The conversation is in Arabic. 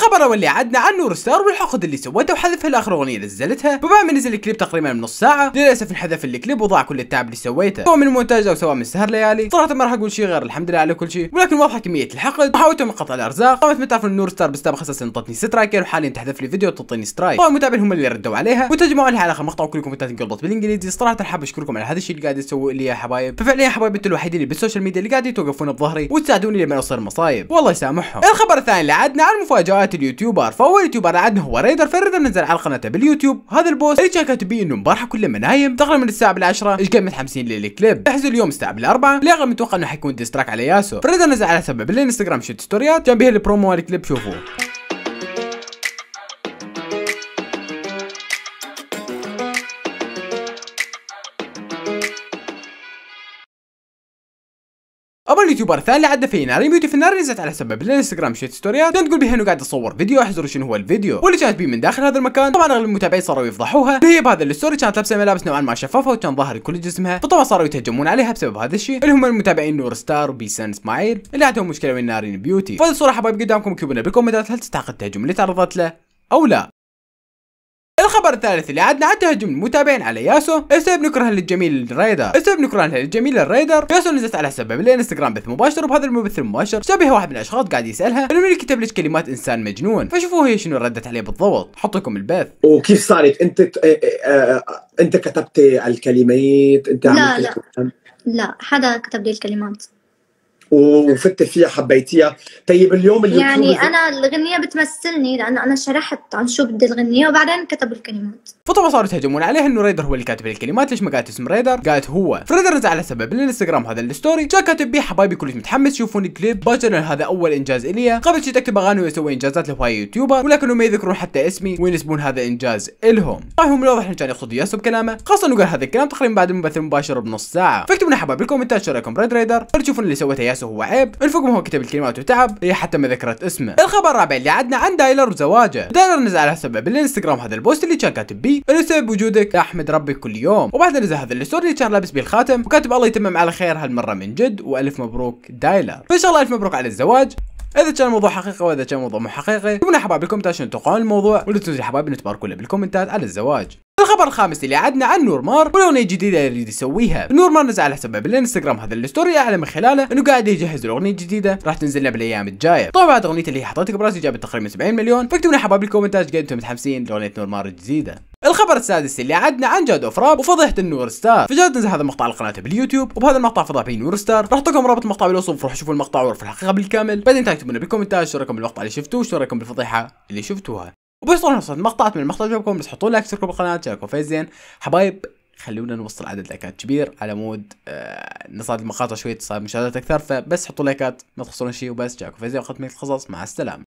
فخبره اللي عدنا عن نور ستار والحقد اللي سوته وحذفها الاخر اغنيه نزلتها وبعد ما نزل الكليب تقريبا من نص ساعه للاسف انحذف الكليب وضاع كل التعب اللي سويته سواء من المونتاج او سواء من سهر ليالي صراحه ما راح اقول شيء غير الحمد لله على كل شيء ولكن واضحه كميه الحقد وحاولت من قطع الارزاق طبعا ما تعرف نور ستار بسبب خصص انطتني سترايكر وحاليا تحذف لي فيديو وتعطيني سترايك طبعا المتابعين هم اللي ردوا عليها وتجمعوا لها على اخر مقطع وكلكم انقلبت بالانجليزي صراحه حاب اشكركم على هذا الشيء اللي قاعد تسووا لي يا حبايب ففعليا يا حبايب انتم الوحيدين اللي بالسوشيال ميديا اللي قاعد توقفون بظهري وتساعدوني لما اصير مصايب والله يسامحهم الخبر الثاني اللي عدنا عن مفاجات قناه اليوتيوبر فاول يوتيوبر عندنا هو ريدر فريد نزل على قناته باليوتيوب هذا البوست اللي كان كاتب انه امبارح كل ما نايم تقريبا من الساعه 10 ايش قام متحمسين للكليب احجزوا اليوم الساعه 4 بالاربعة بلاغه متوقع انه حيكون ديستراك على ياسو فريد نزل على سبب الانستغرام شوت ستوريات كان بها البرومو والكليب شوفوه اما اليوتيوبر الثاني اللي عدى في ناري بيوتي في النار نزلت على سبب الانستغرام شيت ستوريات كانت تقول بها انه قاعد اصور فيديو احزر شنو هو الفيديو واللي كانت بيه من داخل هذا المكان طبعا اغلب المتابعين صاروا يفضحوها هي بهذا الستوري كانت لابسه ملابس نوعا ما شفافه وكان ظاهر كل جسمها فطبعا صاروا يتهجمون عليها بسبب هذا الشيء اللي هم المتابعين نور ستار وبيسان اسماعيل اللي عندهم مشكله من نارين بيوتي فهذه الصوره حبايب قدامكم اكتبوا لنا بالكومنتات هل تستحق التهجم اللي تعرضت له او لا الخبر الثالث اللي عدنا عدته هجم المتابعين على ياسو السبب نكره للجميل الريدر السبب نكرانها للجميل الريدر ياسو نزلت على سبب الانستغرام بث مباشر وبهذا المبث المباشر شبه واحد من الاشخاص قاعد يسالها انه من كتب لك كلمات انسان مجنون فشوفوا هي شنو ردت عليه بالضبط حطكم البث وكيف صارت انت إيه، إيه، آه، انت كتبتي الكلمات انت لا لا لا حدا كتب لي الكلمات وفتي فيها حبيتيها طيب اليوم اللي يعني انا الاغنيه بتمثلني لانه انا شرحت عن شو بدي الاغنيه وبعدين كتبوا الكلمات فطبعا صاروا يتهجمون عليه انه ريدر هو اللي كاتب الكلمات ليش ما قالت اسم ريدر قالت هو فريدر نزل على سبب الانستغرام هذا الستوري جاء كاتب بيه حبايبي كلش متحمس شوفوني كليب باجر هذا اول انجاز الي قبل شي تكتب اغاني ويسوي انجازات لهواي يوتيوبر ولكنهم ما يذكرون حتى اسمي وينسبون هذا انجاز الهم طبعا من الواضح انه كان يقصد ياسو بكلامه خاصه انه قال هذا الكلام تقريبا بعد المبث المباشر بنص ساعه فاكتبوا لنا حبايبي بالكومنتات شو رايكم بريد ريدر تشوفون اللي سويته ياسو نفسه هو عيب ما هو كتب الكلمات وتعب هي حتى ما ذكرت اسمه الخبر الرابع اللي عدنا عن دايلر وزواجه دايلر نزل على سبب الانستغرام هذا البوست اللي كان كاتب بيه انه سبب وجودك يا احمد ربي كل يوم وبعدها نزل هذا الستوري اللي كان لابس بيه الخاتم وكاتب الله يتمم على خير هالمره من جد والف مبروك دايلر فان شاء الله الف مبروك على الزواج اذا كان الموضوع حقيقي واذا كان الموضوع مو حقيقي كتبوا لنا حبايب بالكومنتات شنو تتوقعون الموضوع ولا تنزلوا حبايبنا تباركوا لنا بالكومنتات على الزواج الخبر الخامس اللي عدنا عن نورمار والاغنيه الجديده اللي يريد يسويها نورمار نزل على حسابه بالانستغرام هذا الستوري اعلن من خلاله انه قاعد يجهز الاغنيه الجديده راح تنزل لنا بالايام الجايه طبعا بعد اللي حطيتها حطيتك براسي جابت تقريبا 70 مليون فاكتبوا لنا حبايب الكومنتات قد انتم متحمسين لاغنيه نورمار الجديده الخبر السادس اللي عدنا عن جاد اوف راب وفضيحه النور ستار فجاد نزل هذا المقطع على قناته باليوتيوب وبهذا المقطع فضح فيه نور ستار راح لكم رابط المقطع بالوصف روحوا شوفوا المقطع وعرفوا الحقيقه بالكامل بعدين تكتبوا لنا بالكومنتات شو رايكم بالمقطع اللي شفتوه شو رايكم بالفضيحه اللي شفتوها وبيصير نوصل مقطعات من المقطع جوكم بس حطوا لايك اشتركوا بالقناه تشاركوا فيس زين حبايب خلونا نوصل عدد لايكات كبير على مود آه نصعد المقاطع شوي تصير مشاهدات اكثر فبس حطوا لايكات ما تخسرون شيء وبس جاكم فيزياء وقت من القصص مع السلامه